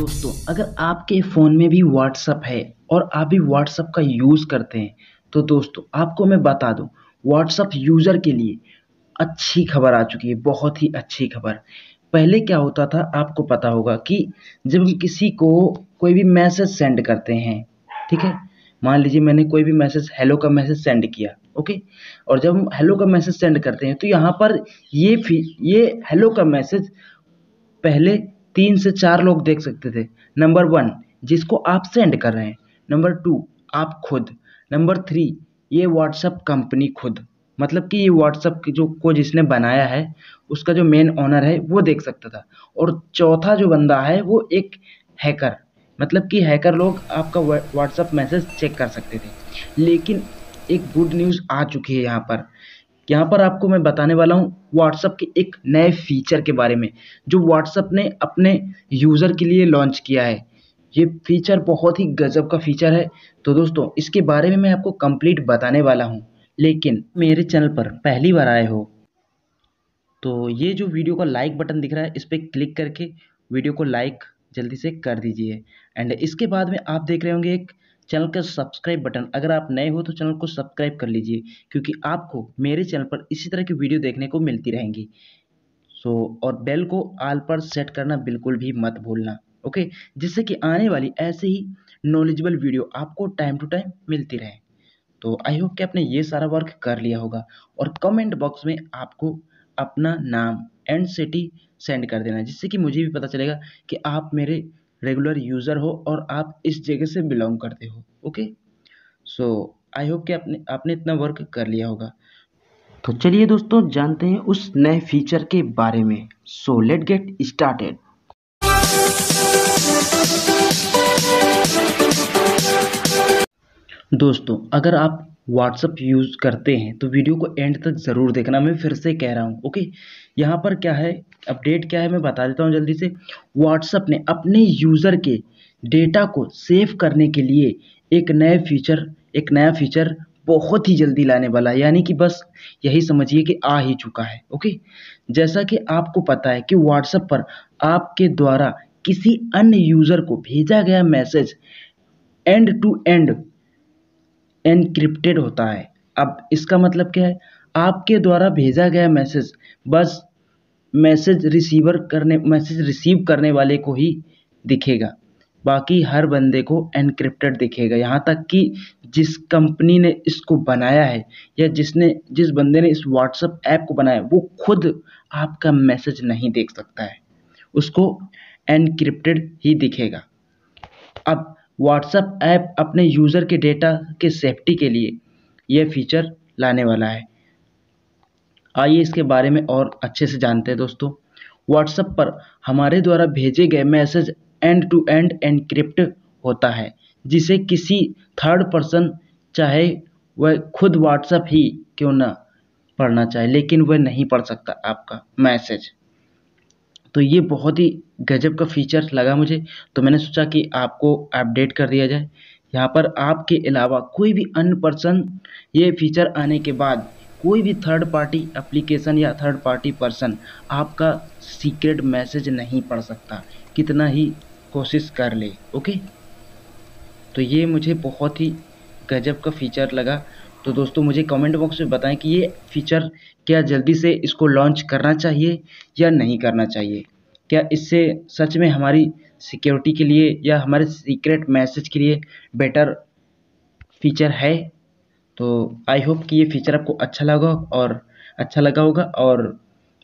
दोस्तों अगर आपके फ़ोन में भी व्हाट्सअप है और आप भी व्हाट्सअप का यूज़ करते हैं तो दोस्तों आपको मैं बता दूं व्हाट्सअप यूज़र के लिए अच्छी खबर आ चुकी है बहुत ही अच्छी खबर पहले क्या होता था आपको पता होगा कि जब हम किसी को कोई भी मैसेज सेंड करते हैं ठीक है मान लीजिए मैंने कोई भी मैसेज हेलो का मैसेज सेंड किया ओके और जब हम हेलो का मैसेज सेंड करते हैं तो यहाँ पर ये फी ये हेलो का मैसेज पहले तीन से चार लोग देख सकते थे नंबर वन जिसको आप सेंड कर रहे हैं नंबर टू आप खुद नंबर थ्री ये व्हाट्सअप कंपनी खुद मतलब कि ये व्हाट्सअप की जो को जिसने बनाया है उसका जो मेन ऑनर है वो देख सकता था और चौथा जो बंदा है वो एक हैकर मतलब कि हैकर लोग आपका व्हाट्सअप मैसेज चेक कर सकते थे लेकिन एक गुड न्यूज़ आ चुकी है यहाँ पर यहाँ पर आपको मैं बताने वाला हूँ व्हाट्सअप के एक नए फीचर के बारे में जो व्हाट्सअप ने अपने यूज़र के लिए लॉन्च किया है ये फीचर बहुत ही गजब का फीचर है तो दोस्तों इसके बारे में मैं आपको कंप्लीट बताने वाला हूँ लेकिन मेरे चैनल पर पहली बार आए हो तो ये जो वीडियो का लाइक बटन दिख रहा है इस पर क्लिक करके वीडियो को लाइक जल्दी से कर दीजिए एंड इसके बाद में आप देख रहे होंगे एक चैनल का सब्सक्राइब बटन अगर आप नए हो तो चैनल को सब्सक्राइब कर लीजिए क्योंकि आपको मेरे चैनल पर इसी तरह की वीडियो देखने को मिलती रहेंगी सो so, और बेल को आल पर सेट करना बिल्कुल भी मत भूलना ओके जिससे कि आने वाली ऐसे ही नॉलेजेबल वीडियो आपको टाइम टू टाइम मिलती रहे तो आई होप कि आपने ये सारा वर्क कर लिया होगा और कमेंट बॉक्स में आपको अपना नाम एंड सिटी सेंड कर देना जिससे कि मुझे भी पता चलेगा कि आप मेरे रेगुलर यूज़र हो और आप इस जगह से बिलोंग करते हो ओके सो आई होप कि आपने आपने इतना वर्क कर लिया होगा तो चलिए दोस्तों जानते हैं उस नए फीचर के बारे में सो लेट गेट स्टार्टेड दोस्तों अगर आप व्हाट्सअप यूज़ करते हैं तो वीडियो को एंड तक ज़रूर देखना मैं फिर से कह रहा हूँ ओके यहाँ पर क्या है अपडेट क्या है मैं बता देता हूँ जल्दी से व्हाट्सअप ने अपने यूज़र के डेटा को सेव करने के लिए एक नए फीचर एक नया फीचर बहुत ही जल्दी लाने वाला है यानी कि बस यही समझिए कि आ ही चुका है ओके जैसा कि आपको पता है कि व्हाट्सएप पर आपके द्वारा किसी अन्य यूज़र को भेजा गया message end to end encrypted होता है अब इसका मतलब क्या है आपके द्वारा भेजा गया मैसेज बस मैसेज रिसीवर करने मैसेज रिसीव करने वाले को ही दिखेगा बाकी हर बंदे को एनक्रिप्टेड दिखेगा यहाँ तक कि जिस कंपनी ने इसको बनाया है या जिसने जिस बंदे ने इस व्हाट्सएप ऐप को बनाया वो खुद आपका मैसेज नहीं देख सकता है उसको एनक्रिप्टेड ही दिखेगा अब व्हाट्सअप ऐप अपने यूज़र के डेटा के सेफ्टी के लिए यह फीचर लाने वाला है आइए इसके बारे में और अच्छे से जानते हैं दोस्तों व्हाट्सएप पर हमारे द्वारा भेजे गए message end to end encrypt होता है जिसे किसी थर्ड पर्सन चाहे वह खुद व्हाट्सएप ही क्यों ना पढ़ना चाहे लेकिन वह नहीं पढ़ सकता आपका मैसेज तो ये बहुत ही गजब का फीचर लगा मुझे तो मैंने सोचा कि आपको अपडेट कर दिया जाए यहाँ पर आपके अलावा कोई भी अन्य पर्सन ये फीचर आने के बाद कोई भी थर्ड पार्टी एप्लीकेशन या थर्ड पार्टी पर्सन आपका सीक्रेट मैसेज नहीं पढ़ सकता कितना ही कोशिश कर ले ओके तो ये मुझे बहुत ही गजब का फीचर लगा तो दोस्तों मुझे कमेंट बॉक्स में बताएं कि ये फीचर क्या जल्दी से इसको लॉन्च करना चाहिए या नहीं करना चाहिए क्या इससे सच में हमारी सिक्योरिटी के लिए या हमारे सीक्रेट मैसेज के लिए बेटर फीचर है तो आई होप कि ये फीचर आपको अच्छा लगा और अच्छा लगा होगा और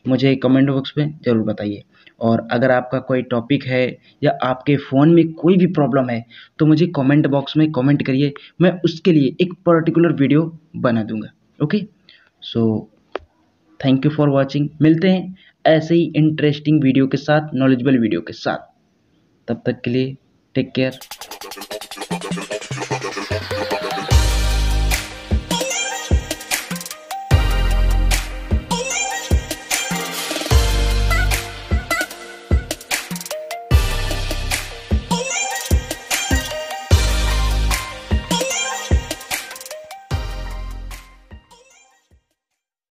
मुझे कमेंट बॉक्स में ज़रूर बताइए और अगर आपका कोई टॉपिक है या आपके फ़ोन में कोई भी प्रॉब्लम है तो मुझे कमेंट बॉक्स में कमेंट करिए मैं उसके लिए एक पर्टिकुलर वीडियो बना दूँगा okay so thank you for watching मिलते हैं ऐसे ही इंटरेस्टिंग वीडियो के साथ नॉलेजबल वीडियो के साथ तब तक के लिए टेक केयर